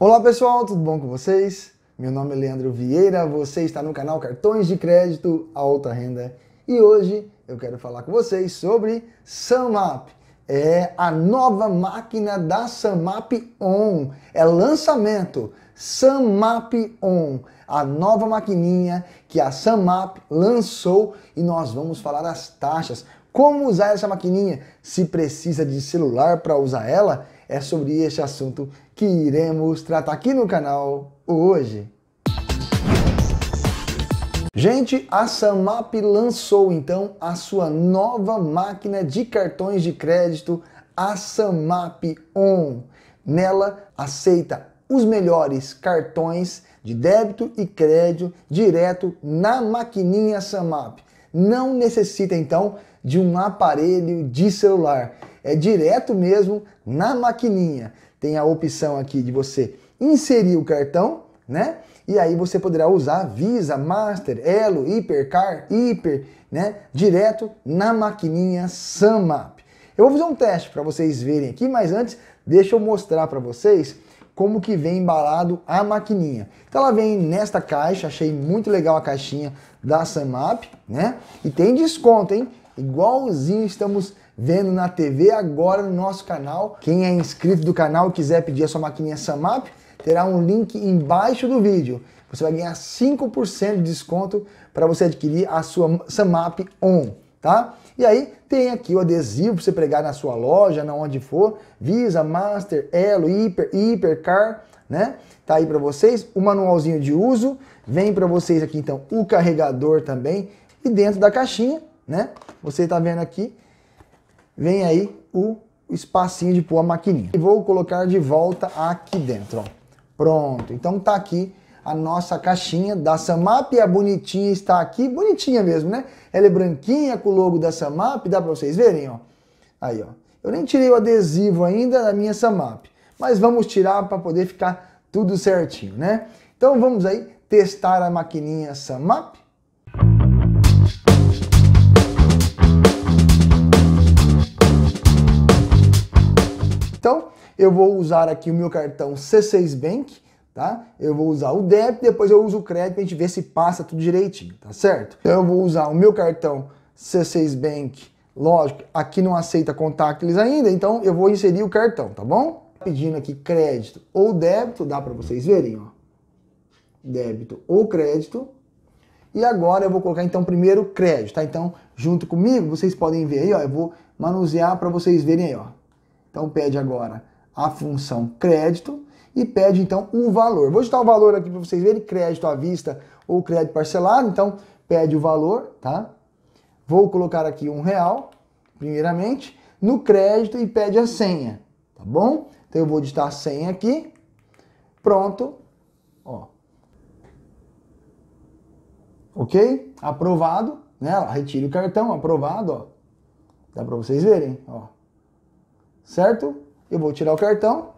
Olá pessoal, tudo bom com vocês? Meu nome é Leandro Vieira, você está no canal Cartões de Crédito Alta Renda e hoje eu quero falar com vocês sobre SumUp. É a nova máquina da SumUp On, é lançamento SumUp On, a nova maquininha que a SumUp lançou e nós vamos falar as taxas. Como usar essa maquininha? Se precisa de celular para usar ela? é sobre este assunto que iremos tratar aqui no canal hoje. Gente, a Samap lançou então a sua nova máquina de cartões de crédito, a Samap On. Nela aceita os melhores cartões de débito e crédito direto na maquininha Samap. Não necessita então de um aparelho de celular é direto mesmo na maquininha. Tem a opção aqui de você inserir o cartão, né? E aí você poderá usar Visa, Master, Elo, Hipercar, Hiper, né? Direto na maquininha Samap. Eu vou fazer um teste para vocês verem aqui, mas antes deixa eu mostrar para vocês como que vem embalado a maquininha. Então ela vem nesta caixa, achei muito legal a caixinha da Samap, né? E tem desconto, hein? Igualzinho estamos vendo na TV agora no nosso canal. Quem é inscrito do canal e quiser pedir a sua maquininha Samap, terá um link embaixo do vídeo. Você vai ganhar 5% de desconto para você adquirir a sua Samap On, tá? E aí tem aqui o adesivo para você pregar na sua loja, na onde for, Visa, Master, Elo, Hiper, Hipercar, né? Tá aí para vocês o manualzinho de uso, vem para vocês aqui então o carregador também e dentro da caixinha, né? Você está vendo aqui vem aí o espacinho de pôr a maquininha. E vou colocar de volta aqui dentro, ó. Pronto, então tá aqui a nossa caixinha da Samap, é bonitinha, está aqui, bonitinha mesmo, né? Ela é branquinha com o logo da Samap, dá para vocês verem, ó. Aí, ó. Eu nem tirei o adesivo ainda da minha Samap, mas vamos tirar para poder ficar tudo certinho, né? Então vamos aí testar a maquininha Samap. eu vou usar aqui o meu cartão C6 Bank, tá? Eu vou usar o débito, depois eu uso o crédito para a gente ver se passa tudo direitinho, tá certo? Então eu vou usar o meu cartão C6 Bank, lógico, aqui não aceita contactless ainda, então eu vou inserir o cartão, tá bom? Pedindo aqui crédito ou débito, dá para vocês verem, ó. Débito ou crédito. E agora eu vou colocar então primeiro crédito, tá? Então, junto comigo, vocês podem ver aí, ó, eu vou manusear para vocês verem aí, ó. Então pede agora a função crédito e pede então o um valor. Vou digitar o valor aqui para vocês verem, crédito à vista ou crédito parcelado, então pede o valor, tá? Vou colocar aqui um real, primeiramente, no crédito e pede a senha, tá bom? Então eu vou digitar a senha aqui, pronto, ó. Ok? Aprovado, né? Retire o cartão, aprovado, ó. Dá para vocês verem, ó. Certo? Eu vou tirar o cartão.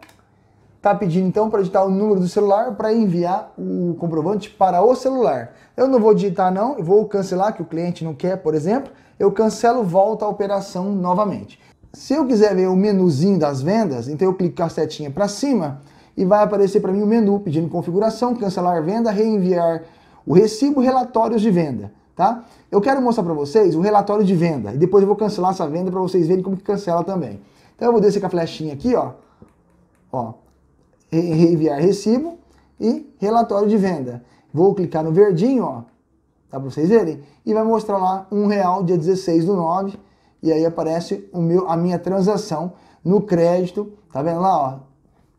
Está pedindo então para digitar o número do celular para enviar o comprovante para o celular. Eu não vou digitar não, eu vou cancelar que o cliente não quer, por exemplo. Eu cancelo, volta a operação novamente. Se eu quiser ver o menuzinho das vendas, então eu clico com a setinha para cima e vai aparecer para mim o menu pedindo configuração, cancelar venda, reenviar o recibo, relatórios de venda, tá? Eu quero mostrar para vocês o relatório de venda e depois eu vou cancelar essa venda para vocês verem como que cancela também. Então eu vou descer com a flechinha aqui, ó. Ó. Reenviar recibo e relatório de venda. Vou clicar no verdinho, ó. tá para vocês verem? E vai mostrar lá um real dia 16 do 9. E aí aparece o meu, a minha transação no crédito. Tá vendo lá, ó?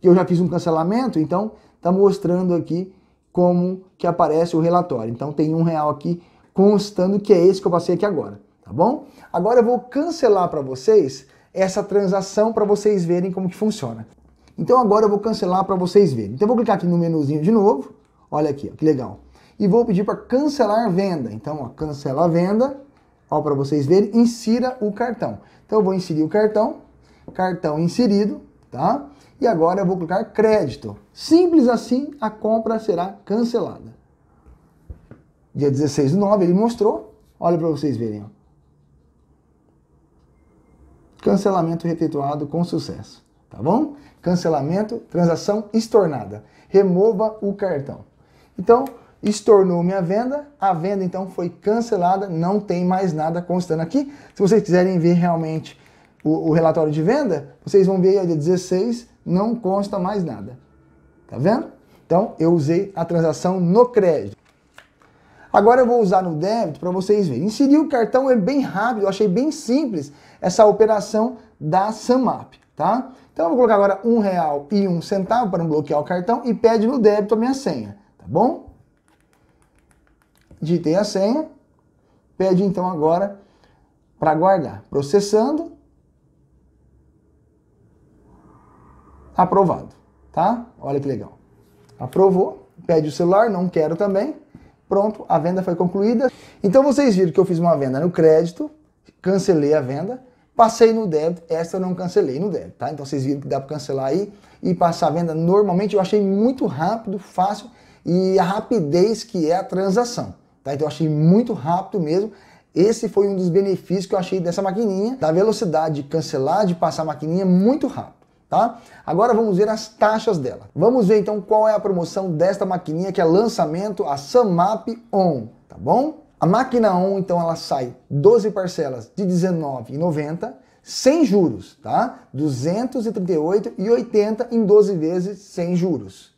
Que eu já fiz um cancelamento, então tá mostrando aqui como que aparece o relatório. Então tem um real aqui constando que é esse que eu passei aqui agora, tá bom? Agora eu vou cancelar para vocês essa transação para vocês verem como que funciona. Então agora eu vou cancelar para vocês verem. Então eu vou clicar aqui no menuzinho de novo. Olha aqui, ó, que legal. E vou pedir para cancelar venda. Então, ó, cancela a venda. Ó, para vocês verem, insira o cartão. Então eu vou inserir o cartão, cartão inserido, tá? E agora eu vou clicar crédito. Simples assim, a compra será cancelada. Dia 16 do 9 ele mostrou. Olha para vocês verem, ó cancelamento retetuado com sucesso, tá bom? Cancelamento, transação estornada. Remova o cartão. Então, estornou minha venda, a venda então foi cancelada, não tem mais nada constando aqui. Se vocês quiserem ver realmente o, o relatório de venda, vocês vão ver aí, dia 16, não consta mais nada. Tá vendo? Então, eu usei a transação no crédito. Agora eu vou usar no débito para vocês verem. Inserir o cartão é bem rápido, eu achei bem simples essa operação da Samap, tá? Então eu vou colocar agora um real e um centavo para não bloquear o cartão e pede no débito a minha senha, tá bom? Digitei a senha, pede então agora para guardar. Processando. Aprovado, tá? Olha que legal. Aprovou, pede o celular, não quero também. Pronto, a venda foi concluída. Então vocês viram que eu fiz uma venda no crédito, cancelei a venda, passei no débito, esta eu não cancelei no débito, tá? Então vocês viram que dá para cancelar aí e passar a venda normalmente. Eu achei muito rápido, fácil e a rapidez que é a transação, tá? Então eu achei muito rápido mesmo. Esse foi um dos benefícios que eu achei dessa maquininha, da velocidade de cancelar, de passar a maquininha muito rápido tá? Agora vamos ver as taxas dela. Vamos ver então qual é a promoção desta maquininha que é lançamento, a Samap On, tá bom? A máquina On, então, ela sai 12 parcelas de R$19,90, sem juros, tá? 238,80 em 12 vezes sem juros.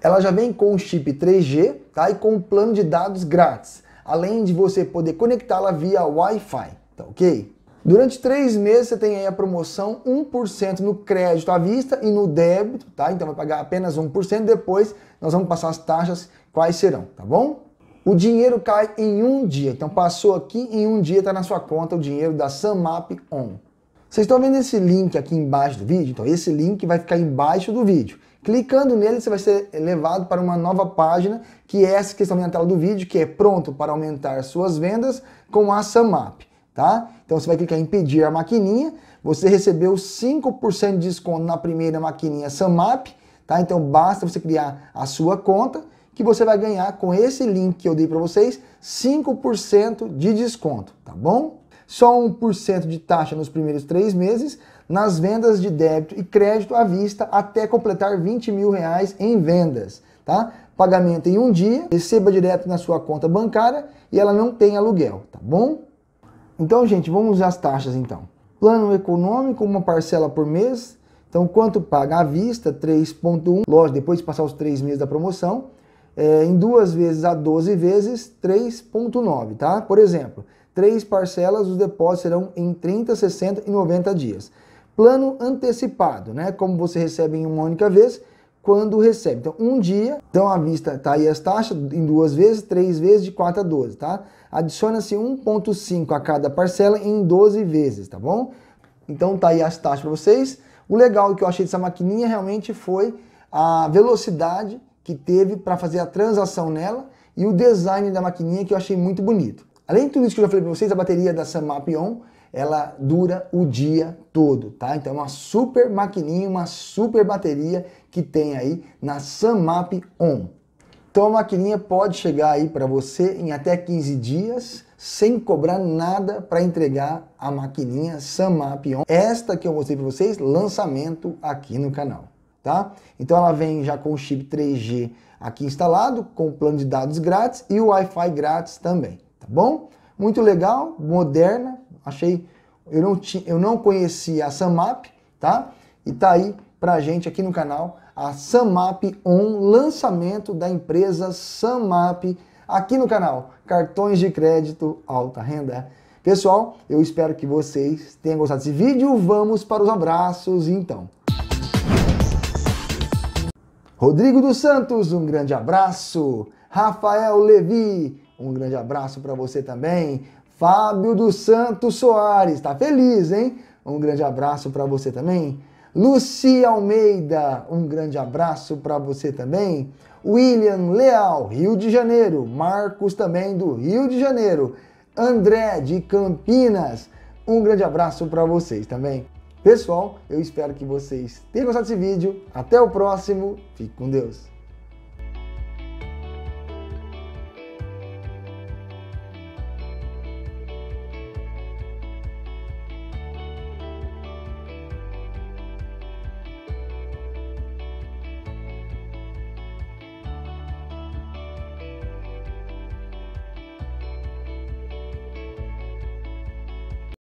Ela já vem com chip 3G, tá? E com um plano de dados grátis, além de você poder conectá-la via Wi-Fi, tá ok? Durante três meses você tem aí a promoção 1% no crédito à vista e no débito, tá? Então vai pagar apenas 1%, depois nós vamos passar as taxas quais serão, tá bom? O dinheiro cai em um dia, então passou aqui em um dia está na sua conta o dinheiro da Samap On. Vocês estão vendo esse link aqui embaixo do vídeo? Então esse link vai ficar embaixo do vídeo. Clicando nele, você vai ser levado para uma nova página, que é essa que está na tela do vídeo, que é pronto para aumentar suas vendas com a Samap tá? Então você vai clicar em pedir a maquininha, você recebeu 5% de desconto na primeira maquininha Samap, tá? Então basta você criar a sua conta que você vai ganhar com esse link que eu dei para vocês 5% de desconto, tá bom? Só 1% de taxa nos primeiros três meses nas vendas de débito e crédito à vista até completar 20 mil reais em vendas, tá? Pagamento em um dia, receba direto na sua conta bancária e ela não tem aluguel, tá bom? Então, gente, vamos ver as taxas então. Plano econômico, uma parcela por mês. Então, quanto paga à vista? 3,1. Lógico, depois de passar os três meses da promoção, é, em duas vezes a 12 vezes, 3,9, tá? Por exemplo, três parcelas, os depósitos serão em 30, 60 e 90 dias. Plano antecipado, né? Como você recebe em uma única vez, quando recebe. Então, um dia, então à vista tá aí as taxas em duas vezes, três vezes, de 4 a 12, tá? Adiciona-se 1,5 a cada parcela em 12 vezes, tá bom? Então tá aí as taxas para vocês. O legal que eu achei dessa maquininha realmente foi a velocidade que teve para fazer a transação nela e o design da maquininha que eu achei muito bonito. Além de tudo isso que eu já falei para vocês, a bateria da Samap On ela dura o dia todo, tá? Então é uma super maquininha, uma super bateria que tem aí na Samap On. Então a maquininha pode chegar aí para você em até 15 dias, sem cobrar nada para entregar a maquininha Samap On. Esta que eu mostrei para vocês, lançamento aqui no canal. Tá? Então ela vem já com o chip 3G aqui instalado, com plano de dados grátis e o Wi-Fi grátis também, tá bom? Muito legal, moderna, achei, eu não, ti, eu não conhecia a Samap, tá? E tá aí para a gente aqui no canal a Samap On, lançamento da empresa Samap aqui no canal, cartões de crédito alta renda. Pessoal, eu espero que vocês tenham gostado desse vídeo. Vamos para os abraços, então. Rodrigo dos Santos, um grande abraço. Rafael Levi, um grande abraço para você também. Fábio dos Santos Soares, tá feliz, hein? Um grande abraço para você também. Luci Almeida, um grande abraço para você também. William Leal, Rio de Janeiro. Marcos também do Rio de Janeiro. André de Campinas, um grande abraço para vocês também. Pessoal, eu espero que vocês tenham gostado desse vídeo. Até o próximo. Fique com Deus.